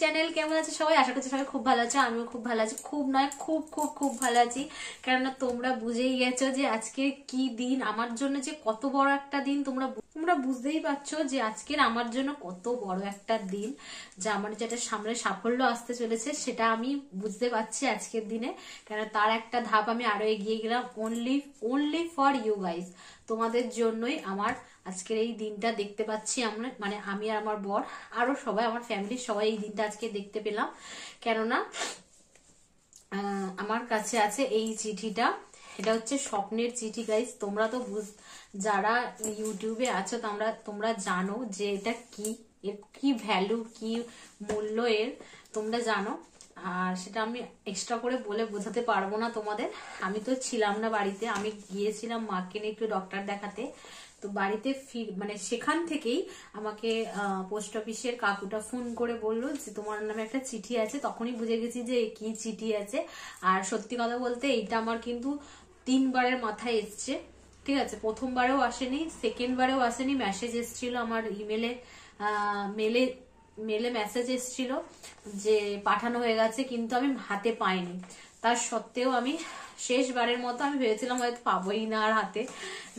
Channel কেমন আছে সবাই আশা করছি সবাই খুব ভালো আছো আমিও খুব ভালো আছি খুব নয় খুব খুব খুব ভালো আছি কেননা তোমরা বুঝেই গেছো যে আজকে কি দিন আমার জন্য যে কত বড় একটা দিন তোমরা তোমরা বুঝতেই পারছো যে আজকের আমার জন্য কত বড় একটা দিন যে আমার যেটা সামনে সাফল্য আসতে চলেছে সেটা আমি বুঝতে পারছি আজকের দিনে কেন তার একটা ধাপ আমি আরো এগিয়ে গেলাম only only for you guys তোমাদের জন্যই আমার আজকের এই দিনটা দেখতে পাচ্ছি আমরা মানে আমি আর আমার বর আরো সবাই আমার ফ্যামিলির সবাই এই দিনটা আজকে দেখতে পেলাম কেননা আমার কাছে আছে এই চিঠিটা এটা হচ্ছে স্বপ্নের চিঠি গাইজ তোমরা তো বুঝ যারা ইউটিউবে আছো তোমরা তোমরা জানো যে এটা কি এর কি ভ্যালু কি মূল্য এর তোমরা জানো আর সেটা আমি এক্সট্রা করে বলে বোঝাতে পারবো না তোমাদের আমি তো ছিলাম না বাড়িতে আমি গিয়েছিলাম মাকে নিয়ে একটু ডক্টর দেখাতে তো বাড়িতে ফির মানে সেখান থেকেই আমাকে পোস্ট অফিসের কাকুটা ফোন করে বলল যে তোমার নামে একটা চিঠি আছে তখনই বুঝে গেছি যে কি চিঠি আছে আর সত্যি কথা বলতে এইটা আমার কিন্তু তিনবারের মাথায় এসছে ঠিক আছে প্রথমবারেও আসেনি সেকেন্ডবারেও আসেনি মেসেজ এসেছিল আমার ইমেলে মেলে মেলে মেসেজ এসছিল যে পাঠানো হয়ে গেছে কিন্তু আমি হাতে পাইনি তার সত্ত্বেও আমি শেষবারের মতো আমি ভেবেছিলাম হয়তো পাবোই না আর হাতে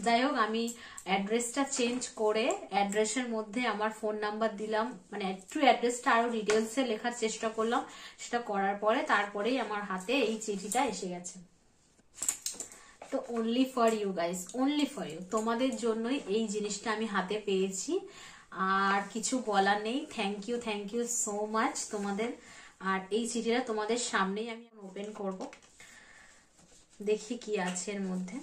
যাই হোক আমি অ্যাড্রেসটা চেঞ্জ করে অ্যাড্রেসের মধ্যে আমার ফোন নাম্বার দিলাম মানে একটু অ্যাড্রেসটা আরও ডিটেলসে লেখার চেষ্টা করলাম সেটা করার পরে তারপরেই আমার হাতে এই চিঠিটা এসে গেছে তো only for you guys only for you তোমাদের জন্যই এই জিনিসটা আমি হাতে পেয়েছি আর কিছু বলার নেই thank you thank you so much তোমাদের আর এই চিঠিটা তোমাদের সামনেই আমি ওপেন করব দেখি কি আছে এর মধ্যে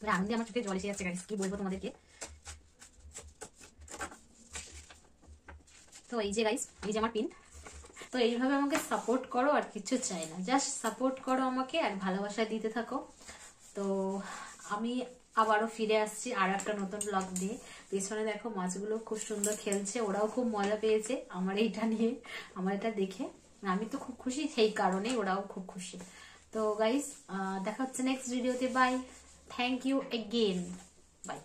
মানে আনন্দে আমার চোখে জল এসে যাচ্ছে গাইস কি বলবো তোমাদেরকে তো এই যে গাইস এই যে আমার পিন তো এইভাবে আমাকে সাপোর্ট করো আর কিছু চাই না জাস্ট সাপোর্ট করো আমাকে আর ভালোবাসা দিতে থাকো তো আমি আবারও ফিরে আসছি আর একটা নতুন ব্লগ দিয়ে পেছনে দেখো মাছগুলো খুব সুন্দর খেলছে ওরাও খুব মজা পেয়েছে আমার এইটা নিয়ে আমার এটা দেখে মানে আমি তো খুব খুশি সেই কারণেই ওরাও খুব খুশি তো গাইস দেখা হচ্ছে নেক্সট ভিডিওতে bye Thank you again. Bye.